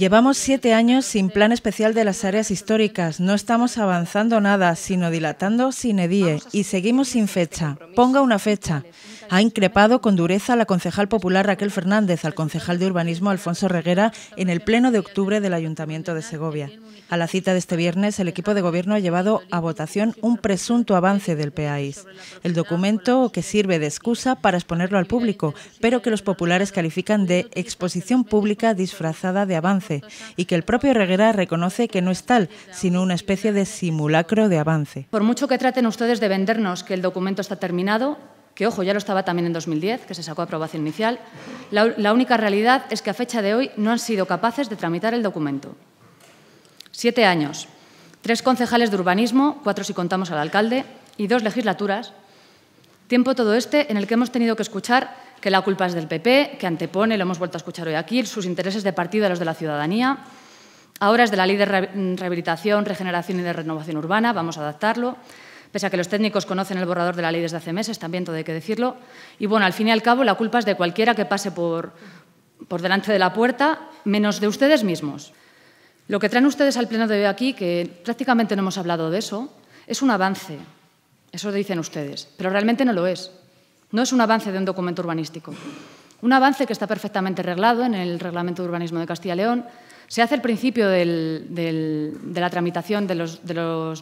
Llevamos siete años sin plan especial de las áreas históricas. No estamos avanzando nada, sino dilatando sin edie este y seguimos sin fecha. Ponga una fecha ha increpado con dureza a la concejal popular Raquel Fernández, al concejal de urbanismo Alfonso Reguera, en el pleno de octubre del Ayuntamiento de Segovia. A la cita de este viernes, el equipo de gobierno ha llevado a votación un presunto avance del PAIS, el documento que sirve de excusa para exponerlo al público, pero que los populares califican de exposición pública disfrazada de avance y que el propio Reguera reconoce que no es tal, sino una especie de simulacro de avance. Por mucho que traten ustedes de vendernos que el documento está terminado, que ojo, ya lo estaba también en 2010, que se sacó aprobación inicial, la, única realidad es que a fecha de hoy no han sido capaces de tramitar el documento. Siete años, tres concejales de urbanismo, cuatro si contamos al alcalde, y dos legislaturas. Tiempo todo este en el que hemos tenido que escuchar que la culpa es del PP, que antepone, lo hemos vuelto a escuchar hoy aquí, sus intereses de partido a los de la ciudadanía. Ahora es de la ley de rehabilitación, regeneración y de renovación urbana, vamos a adaptarlo. Pese a que los técnicos conocen el borrador de la ley desde hace meses, también todo hay que decirlo. Y bueno, al fin y al cabo, la culpa es de cualquiera que pase por, por delante de la puerta, menos de ustedes mismos. Lo que traen ustedes al pleno de hoy aquí, que prácticamente no hemos hablado de eso, es un avance. Eso lo dicen ustedes, pero realmente no lo es. No es un avance de un documento urbanístico. Un avance que está perfectamente reglado en el Reglamento de Urbanismo de Castilla y León, se hace el principio de la tramitación de los,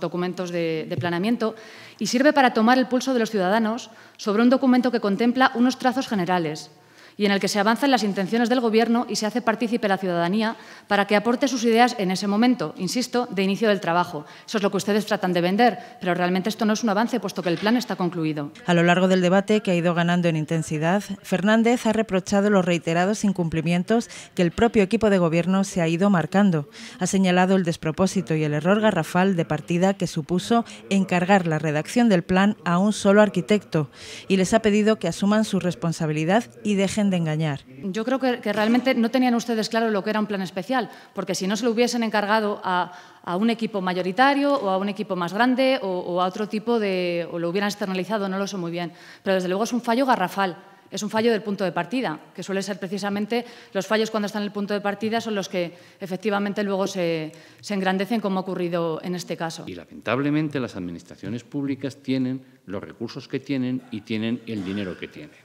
documentos de, de, planeamiento y sirve para tomar el pulso de los ciudadanos sobre un documento que contempla unos trazos generales, y en el que se avanzan las intenciones del Gobierno y se hace partícipe la ciudadanía para que aporte sus ideas en ese momento, insisto, de inicio del trabajo. Eso es lo que ustedes tratan de vender, pero realmente esto no es un avance, puesto que el plan está concluido. A lo largo del debate, que ha ido ganando en intensidad, Fernández ha reprochado los reiterados incumplimientos que el propio equipo de Gobierno se ha ido marcando. Ha señalado el despropósito y el error garrafal de partida que supuso encargar la redacción del plan a un solo arquitecto y les ha pedido que asuman su responsabilidad y dejen de engañar. Yo creo que, realmente no tenían ustedes claro lo que era un plan especial, porque si no se lo hubiesen encargado a, un equipo mayoritario o a un equipo más grande o, a otro tipo de... o lo hubieran externalizado, no lo sé muy bien. Pero desde luego es un fallo garrafal. Es un fallo del punto de partida, que suele ser precisamente los fallos cuando están en el punto de partida son los que efectivamente luego se engrandecen, como ha ocurrido en este caso. Y lamentablemente las administraciones públicas tienen los recursos que tienen y tienen el dinero que tienen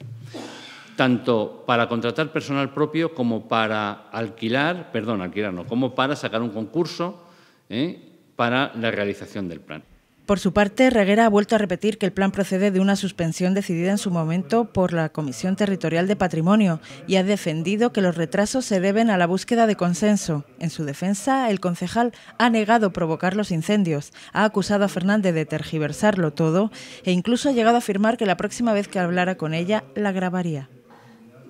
tanto para contratar personal propio como para alquilar, perdón, alquilar no, como para sacar un concurso ¿eh? para la realización del plan. Por su parte, Reguera ha vuelto a repetir que el plan procede de una suspensión decidida en su momento por la Comisión Territorial de Patrimonio y ha defendido que los retrasos se deben a la búsqueda de consenso. En su defensa, el concejal ha negado provocar los incendios, ha acusado a Fernández de tergiversarlo todo e incluso ha llegado a afirmar que la próxima vez que hablara con ella la grabaría.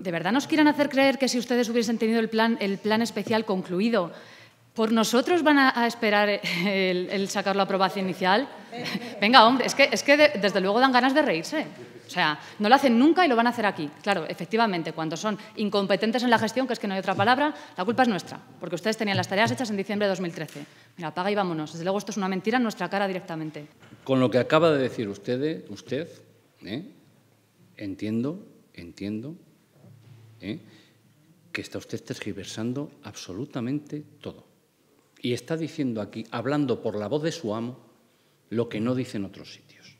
¿de verdad nos quieren hacer creer que si ustedes hubiesen tenido el plan, el plan especial concluido, por nosotros van a, esperar el, sacar la aprobación inicial? Venga, hombre, es que, es que desde luego dan ganas de reírse. O sea, no lo hacen nunca y lo van a hacer aquí. Claro, efectivamente, cuando son incompetentes en la gestión, que es que no hay otra palabra, la culpa es nuestra, porque ustedes tenían las tareas hechas en diciembre de 2013. Mira, apaga y vámonos. Desde luego esto es una mentira en nuestra cara directamente. Con lo que acaba de decir usted, usted ¿eh? entiendo, entiendo ¿eh? que está usted tergiversando absolutamente todo. Y está diciendo aquí, hablando por la voz de su amo, lo que no dice en otros sitios.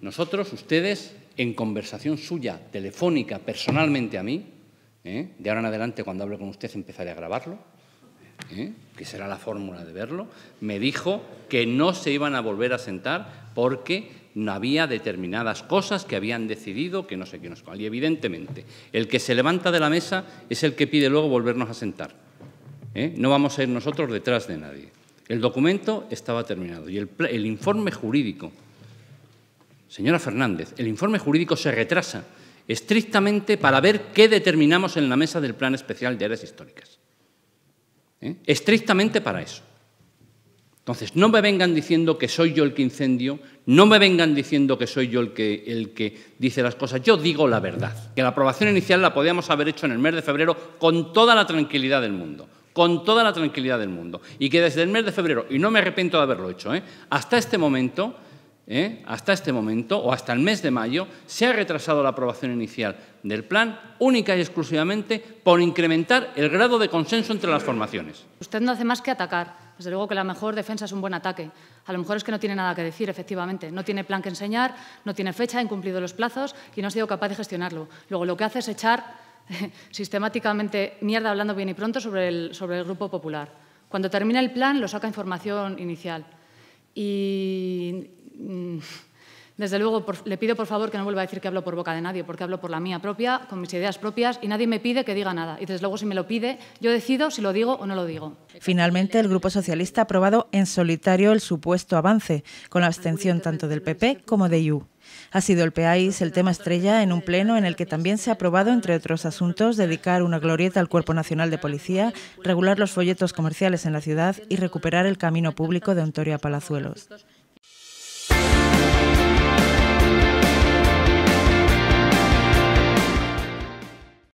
Nosotros, ustedes, en conversación suya, telefónica, personalmente a mí, ¿eh? de ahora en adelante cuando hable con usted empezaré a grabarlo, ¿eh? que será la fórmula de verlo, me dijo que no se iban a volver a sentar porque no había determinadas cosas que habían decidido que no sé qué nos cual. Y evidentemente, el que se levanta de la mesa es el que pide luego volvernos a sentar. ¿eh? No vamos a ir nosotros detrás de nadie. El documento estaba terminado y el, informe jurídico, señora Fernández, el informe jurídico se retrasa estrictamente para ver qué determinamos en la mesa del Plan Especial de Áreas Históricas. ¿eh? Estrictamente para eso. Entonces, no me vengan diciendo que soy yo el que incendio, no me vengan diciendo que soy yo el que, el que dice las cosas, yo digo la verdad, que la aprobación inicial la podíamos haber hecho en el mes de febrero con toda la tranquilidad del mundo, con toda la tranquilidad del mundo, y que desde el mes de febrero, y no me arrepiento de haberlo hecho, ¿eh? hasta este momento, ¿eh? hasta este momento, o hasta el mes de mayo, se ha retrasado la aprobación inicial del plan única y exclusivamente por incrementar el grado de consenso entre las formaciones. Usted no hace más que atacar. Desde luego que la mejor defensa es un buen ataque. A lo mejor es que no tiene nada que decir, efectivamente. No tiene plan que enseñar, no tiene fecha, ha incumplido los plazos y no ha sido capaz de gestionarlo. Luego lo que hace es echar sistemáticamente mierda hablando bien y pronto sobre el, sobre el Grupo Popular. Cuando termina el plan lo saca información inicial. Y mm, desde luego, le pido por favor que no vuelva a decir que hablo por boca de nadie, porque hablo por la mía propia, con mis ideas propias, y nadie me pide que diga nada. Y desde luego, si me lo pide, yo decido si lo digo o no lo digo. Finalmente, el Grupo Socialista ha aprobado en solitario el supuesto avance, con la abstención tanto del PP como de IU. Ha sido el PAIS el tema estrella en un pleno en el que también se ha aprobado, entre otros asuntos, dedicar una glorieta al Cuerpo Nacional de Policía, regular los folletos comerciales en la ciudad y recuperar el camino público de Ontoria a Palazuelos.